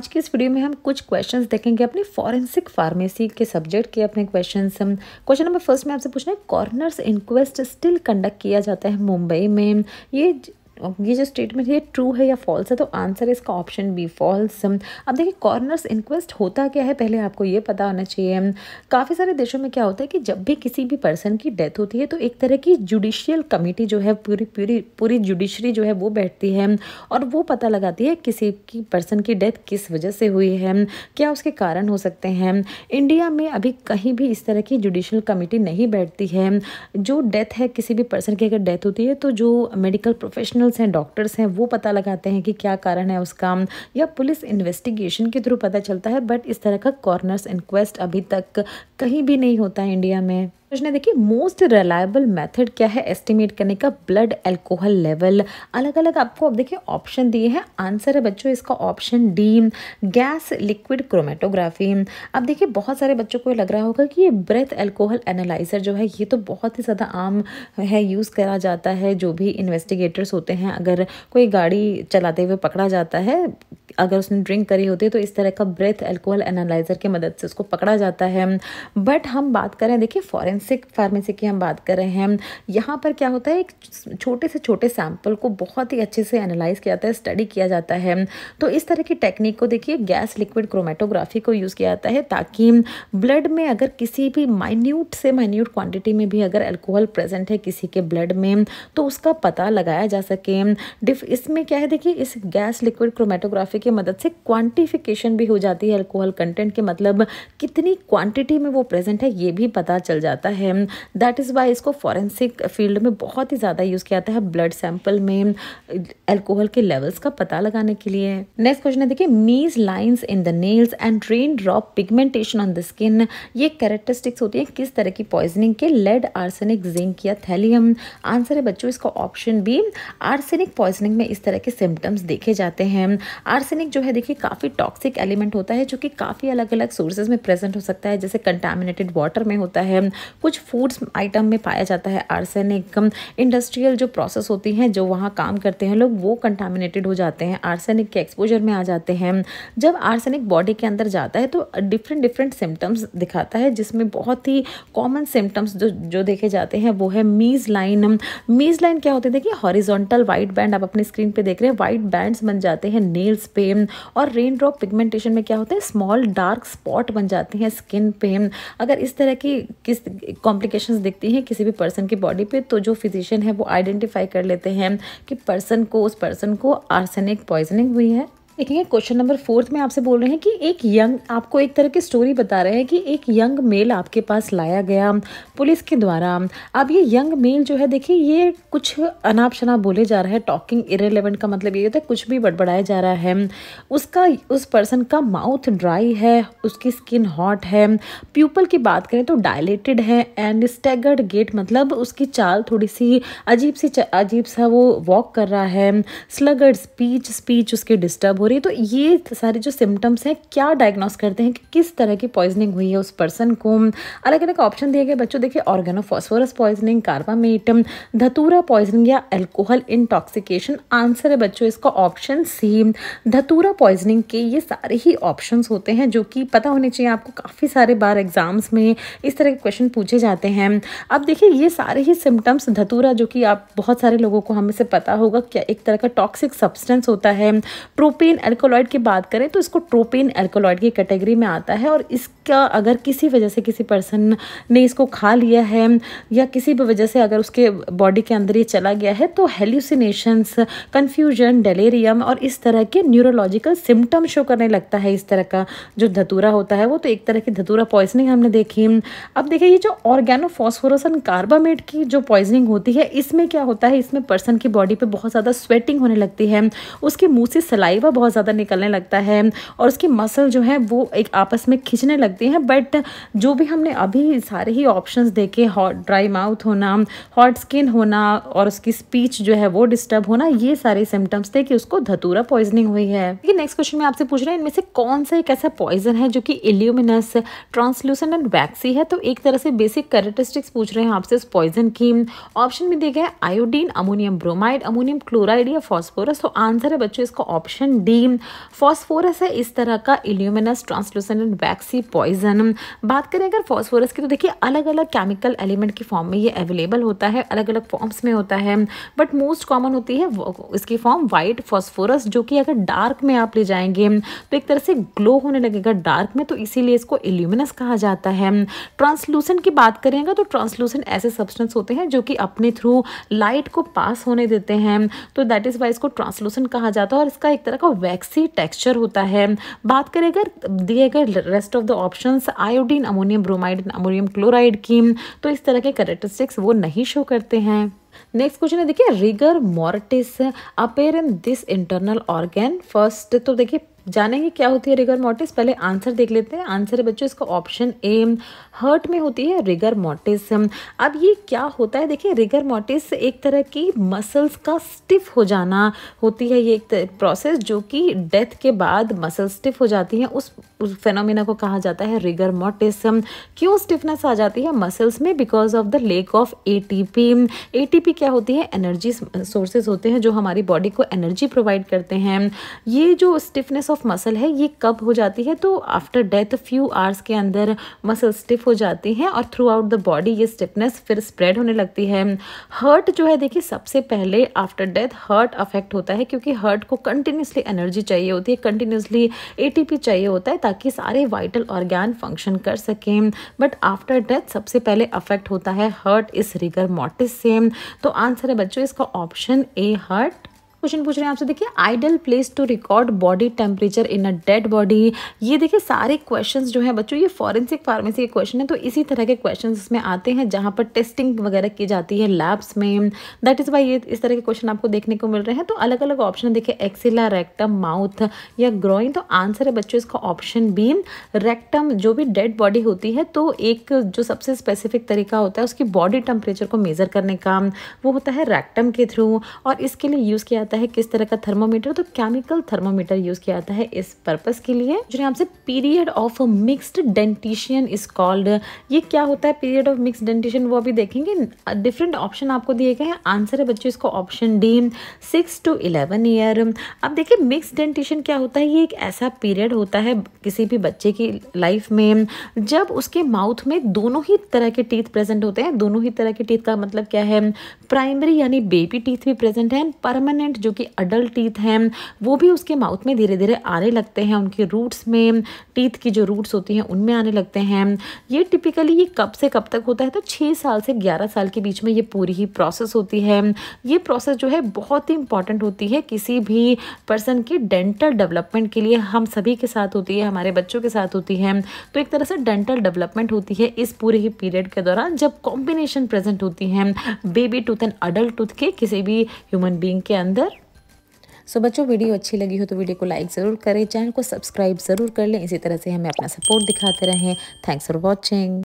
आज के इस वीडियो में हम कुछ क्वेश्चंस देखेंगे अपनी फॉरेंसिक फार्मेसी के सब्जेक्ट के अपने क्वेश्चंस हम क्वेश्चन नंबर फर्स्ट में आपसे पूछना है कॉर्नर्स इंक्वेस्ट स्टिल कंडक्ट किया जाता है मुंबई में ये ये जो स्टेटमेंट है ट्रू है या फॉल्स है तो आंसर है इसका ऑप्शन बी फॉल्स अब देखिए कॉर्नर्स इंक्वेस्ट होता क्या है पहले आपको ये पता होना चाहिए काफ़ी सारे देशों में क्या होता है कि जब भी किसी भी पर्सन की डेथ होती है तो एक तरह की जुडिशियल कमेटी जो है पूरी पूरी पूरी जुडिशरी जो है वो बैठती है और वो पता लगाती है किसी की पर्सन की डेथ किस वजह से हुई है क्या उसके कारण हो सकते हैं इंडिया में अभी कहीं भी इस तरह की जुडिशल कमेटी नहीं बैठती है जो डेथ है किसी भी पर्सन की अगर डेथ होती है तो जो मेडिकल प्रोफेशनल प्रोफेशनल्स हैं डॉक्टर्स हैं वो पता लगाते हैं कि क्या कारण है उसका या पुलिस इन्वेस्टिगेशन के थ्रू पता चलता है बट इस तरह का कॉर्नर्स इंक्वेस्ट अभी तक कहीं भी नहीं होता है इंडिया में ने देखिए मोस्ट रिलायबल मेथड क्या है एस्टिमेट करने का ब्लड एल्कोहल लेवल अलग अलग आपको अब देखिए ऑप्शन दिए हैं आंसर है बच्चों इसका option D gas liquid chromatography अब देखिए बहुत सारे बच्चों को लग रहा होगा कि ये ब्रेथ एल्कोहल एनालाइजर जो है ये तो बहुत ही ज़्यादा आम है यूज़ करा जाता है जो भी इन्वेस्टिगेटर्स होते हैं अगर कोई गाड़ी चलाते हुए पकड़ा जाता है अगर उसने ड्रिंक करी होती है तो इस तरह का ब्रेथ एल्कोहल एनालाइजर की मदद से उसको पकड़ा जाता है बट हम बात करें देखिए फॉरन फॉरेंसिक फार्मेसी की हम बात कर रहे हैं यहाँ पर क्या होता है एक छोटे से छोटे सैम्पल को बहुत ही अच्छे से एनालाइज किया जाता है स्टडी किया जाता है तो इस तरह की टेक्निक को देखिए गैस लिक्विड क्रोमेटोग्राफी को यूज़ किया जाता है ताकि ब्लड में अगर किसी भी माइन्यूट से माइन्यूट क्वान्टिटी में भी अगर एल्कोहल प्रेजेंट है किसी के ब्लड में तो उसका पता लगाया जा सके डिफ इसमें क्या है देखिए इस गैस लिक्विड क्रोमेटोग्राफी की मदद से क्वांटिफिकेशन भी हो जाती है अल्कोहल कंटेंट के मतलब कितनी क्वांटिटी में वो प्रेजेंट है ये भी पता चल जाता जाता है दैट इज़ वाई इसको फॉरेंसिक फील्ड में बहुत ही ज़्यादा यूज़ किया जाता है ब्लड सैंपल में एल्कोहल के लेवल्स का पता लगाने के लिए नेक्स्ट क्वेश्चन है देखिए Mees lines in the nails and rain drop pigmentation on the skin ये कैरेक्टरिस्टिक्स होती हैं किस तरह की पॉइजनिंग के लेड आर्सेनिक जिंक या थैलियम आंसर है बच्चों इसका ऑप्शन बी आर्सेनिक पॉइजनिंग में इस तरह के सिम्टम्स देखे जाते हैं आर्सेनिक जो है देखिए काफ़ी टॉक्सिक एलिमेंट होता है जो कि काफ़ी अलग अलग सोर्सेज में प्रेजेंट हो सकता है जैसे कंटामिनेटेड वाटर में होता है कुछ फूड्स आइटम में पाया जाता है आर्सेनिक इंडस्ट्रियल जो प्रोसेस होती हैं जो वहाँ काम करते हैं लोग वो कंटामिनेटेड हो जाते हैं आर्सेनिक के एक्सपोजर में आ जाते हैं जब आर्सेनिक बॉडी के अंदर जाता है तो डिफरेंट डिफरेंट सिम्टम्स दिखाता है जिसमें बहुत ही कॉमन सिम्टम्स जो जो देखे जाते हैं वो है मीज लाइन मीज लाइन क्या होते हैं देखिए हॉरिजॉन्टल वाइट बैंड आप अपने स्क्रीन पे देख रहे हैं वाइट बैंड्स बन जाते हैं नेल्स पे और रेन ड्रॉप पिगमेंटेशन में क्या होते हैं स्मॉल डार्क स्पॉट बन जाते हैं स्किन पे अगर इस तरह की किस कॉम्प्लिकेशन दिखती हैं किसी भी पर्सन की बॉडी पे तो जो फिजिशियन है वो आइडेंटिफाई कर लेते हैं कि पर्सन को उस पर्सन को आर्सेनिक पॉइजनिंग हुई है देखिए क्वेश्चन नंबर फोर्थ में आपसे बोल रहे हैं कि एक यंग आपको एक तरह की स्टोरी बता रहे हैं कि एक यंग मेल आपके पास लाया गया पुलिस के द्वारा अब ये यंग मेल जो है देखिए ये कुछ अनाप शनाप बोले जा रहा है टॉकिंग इरेलीवेंट का मतलब ये होता है कुछ भी बड़बड़ाया जा रहा है उसका उस पर्सन का माउथ ड्राई है उसकी स्किन हॉट है प्यूपल की बात करें तो डायलेटेड है एंड स्टेगर्ड गेट मतलब उसकी चाल थोड़ी सी अजीब सी अजीब सा वो वॉक कर रहा है स्लगर्ड स्पीच स्पीच उसकी डिस्टर्ब हो रही है तो ये सारे जो सिम्टम्स हैं क्या डायग्नोस करते हैं कि किस तरह की पॉइजनिंग हुई है उस पर्सन को अलग अलग ऑप्शन दिए गए बच्चों देखिए ऑर्गेनोफॉस्फोरस पॉइजनिंग कार्बामेटम धतूरा पॉइजनिंग या एल्कोहल इंटॉक्सिकेशन आंसर है बच्चों इसका ऑप्शन सी धतूरा पॉइजनिंग के ये सारे ही ऑप्शन होते हैं जो कि पता होने चाहिए आपको काफ़ी सारे बार एग्जाम्स में इस तरह के क्वेश्चन पूछे जाते हैं अब देखिए ये सारे ही सिम्टम्स धतूरा जो कि आप बहुत सारे लोगों को हमें से पता होगा क्या एक तरह का टॉक्सिक सब्सटेंस होता है प्रोपेन एल्कोलॉइड की बात करें तो इसको ट्रोपिन एल्कोलॉइड की कैटेगरी में आता है और इसका अगर किसी वजह से किसी पर्सन ने इसको खा लिया है या किसी भी वजह से अगर उसके बॉडी के अंदर ये चला गया है तो हेल्यूसिनेशंस कन्फ्यूजन डेलेरियम और इस तरह के न्यूरोलॉजिकल सिम्टम शो करने लगता है इस तरह का जो धतूरा होता है वो तो एक तरह की धतूरा पॉइजनिंग हमने देखी अब देखिए ये जो ऑर्गेनोफॉस्फोरसन कार्बामेट की जो पॉइजनिंग होती है इसमें क्या होता है इसमें पर्सन की बॉडी पर बहुत ज़्यादा स्वेटिंग होने लगती है उसके मुँह से सलाइवा बहुत ज़्यादा निकलने लगता है और उसकी मसल जो है वो एक आपस में खींचने लगती हैं बट जो भी हमने अभी सारे ही ऑप्शन देखे हॉट ड्राई माउथ होना हॉट स्किन होना और उसकी स्पीच जो है वो डिस्टर्ब होना ये सारे सिम्टम्स थे कि उसको धतूरा पॉइजनिंग हुई है लेकिन नेक्स्ट क्वेश्चन में आपसे पूछ रहे हैं इनमें से कौन सा एक ऐसा पॉइजन है जो कि इल्यूमिनस ट्रांसलूसन एंड वैक्सी है तो एक तरह से बेसिक करेक्टरिस्टिक्स पूछ रहे हैं आपसे उस पॉइजन की ऑप्शन में दिए गए iodine ammonium bromide ammonium chloride या फॉस्फोरस तो आंसर है बच्चों इसका ऑप्शन डी दी फॉस्फोरस है इस तरह का इल्यूमिनस ट्रांसलूसेंट वैक्सी पॉइजन बात करें अगर फॉस्फोरस की तो देखिए अलग अलग केमिकल एलिमेंट के फॉर्म में ये अवेलेबल होता है अलग अलग फॉर्म्स में होता है बट मोस्ट कॉमन होती है इसकी फॉर्म वाइट फॉस्फोरस जो कि अगर डार्क में आप ले जाएंगे तो एक तरह से ग्लो होने लगेगा डार्क में तो इसीलिए इसको इल्यूमिनस कहा जाता है ट्रांसलूसेंट की बात करेंगे तो ट्रांसलूसेंट ऐसे सब्सटेंस होते हैं जो कि अपने थ्रू लाइट को पास होने देते हैं तो दैट इज़ वाई इसको ट्रांसलूसेंट कहा जाता है और इसका एक तरह का वैक्सी टेक्सचर होता है बात करें अगर दिए गए rest of the option iodine ammonium bromide ammonium chloride की तो इस तरह के करेक्टरिस्टिक्स वो नहीं शो करते हैं नेक्स्ट क्वेश्चन है देखिए rigor mortis appear in this internal organ first तो देखिए जानेंगे क्या होती है रिगर मोटिस पहले आंसर देख लेते हैं आंसर है बच्चों इसका ऑप्शन ए हर्ट में होती है रिगर मोटिस अब ये क्या होता है देखिए रिगर मोटिस एक तरह की मसल्स का स्टिफ हो जाना होती है ये एक प्रोसेस जो कि डेथ के बाद मसल स्टिफ हो जाती हैं उस, उस फेनोमिना को कहा जाता है रिगर मोटिस क्यों स्टिफनेस आ जाती है मसल्स में because of the lack of A T क्या होती है एनर्जी सोर्सेज होते हैं जो हमारी बॉडी को एनर्जी प्रोवाइड करते हैं ये जो स्टिफनेस ऑफ मसल है ये कब हो जाती है तो आफ्टर डेथ फ्यू आवर्स के अंदर मसल स्टिफ हो जाती हैं और थ्रू आउट द बॉडी ये स्टिफनेस फिर स्प्रेड होने लगती है हर्ट जो है देखिए सबसे पहले आफ्टर डेथ हर्ट अफेक्ट होता है क्योंकि हर्ट को कंटिन्यूसली एनर्जी चाहिए होती है कंटिन्यूसली ए चाहिए होता है ताकि सारे वाइटल ऑर्गैन फंक्शन कर सकें बट आफ्टर डेथ सबसे पहले अफेक्ट होता है हर्ट इस रिगर मोटिस से तो आंसर है बच्चों इसका ऑप्शन ए हर्ट क्वेश्चन पूछ रहे हैं आपसे देखिए ideal place to record body temperature in a dead body ये देखिए सारे क्वेश्चन जो है बच्चों ये फॉरेंसिक फार्मेसी के क्वेश्चन है तो इसी तरह के क्वेश्चन इसमें आते हैं जहाँ पर टेस्टिंग वगैरह की जाती है लैब्स में दैट इज़ वाई ये इस तरह के क्वेश्चन आपको देखने को मिल रहे हैं तो अलग अलग ऑप्शन देखिए एक्सिला रेक्टम माउथ या ग्रोइंग तो आंसर है बच्चों इसका ऑप्शन बी रेक्टम जो भी डेड बॉडी होती है तो एक जो सबसे स्पेसिफिक तरीका होता है उसकी बॉडी टेम्परेचर को मेज़र करने का वो होता है रेक्टम के थ्रू और इसके लिए यूज़ किया जाता है किस तरह का थर्मोमीटर तो केमिकल थर्मोमीटर यूज़ किया जाता है इस पर्पज़ के लिए जो यहाँ से period of mixed dentition is called ये क्या होता है पीरियड ऑफ मिक्स डेंटिशियन वो अभी देखेंगे डिफरेंट ऑप्शन आपको दिए गए आंसर है बच्चों इसको option D six to eleven year अब देखिए मिक्स डेंटिशियन क्या होता है ये एक ऐसा पीरियड होता है किसी भी बच्चे की लाइफ में जब उसके माउथ में दोनों ही तरह के टीथ प्रेजेंट होते हैं दोनों ही तरह के टीथ का मतलब क्या है प्राइमरी यानी बेबी टीथ भी प्रेजेंट है परमानेंट जो कि अडल्ट टीथ हैं वो भी उसके माउथ में धीरे धीरे आने लगते हैं उनके रूट्स में टीथ की जो रूट्स होती हैं उनमें आने लगते हैं ये टिपिकली ये कब से कब तक होता है तो छः साल से ग्यारह साल के बीच में ये पूरी ही प्रोसेस होती है ये प्रोसेस जो है बहुत ही इंपॉर्टेंट होती है किसी भी पर्सन की डेंटल डेवलपमेंट के लिए हम सभी के साथ होती है हमारे बच्चों के साथ होती है तो एक तरह से डेंटल डेवलपमेंट होती है इस पूरे ही पीरियड के दौरान जब कॉम्बिनेशन प्रेजेंट होती है baby tooth and adult tooth के किसी भी ह्यूमन बींग के अंदर सो बच्चों वीडियो अच्छी लगी हो तो वीडियो को लाइक ज़रूर करें चैनल को सब्सक्राइब ज़रूर कर लें इसी तरह से हमें अपना सपोर्ट दिखाते रहें थैंक्स फॉर वॉचिंग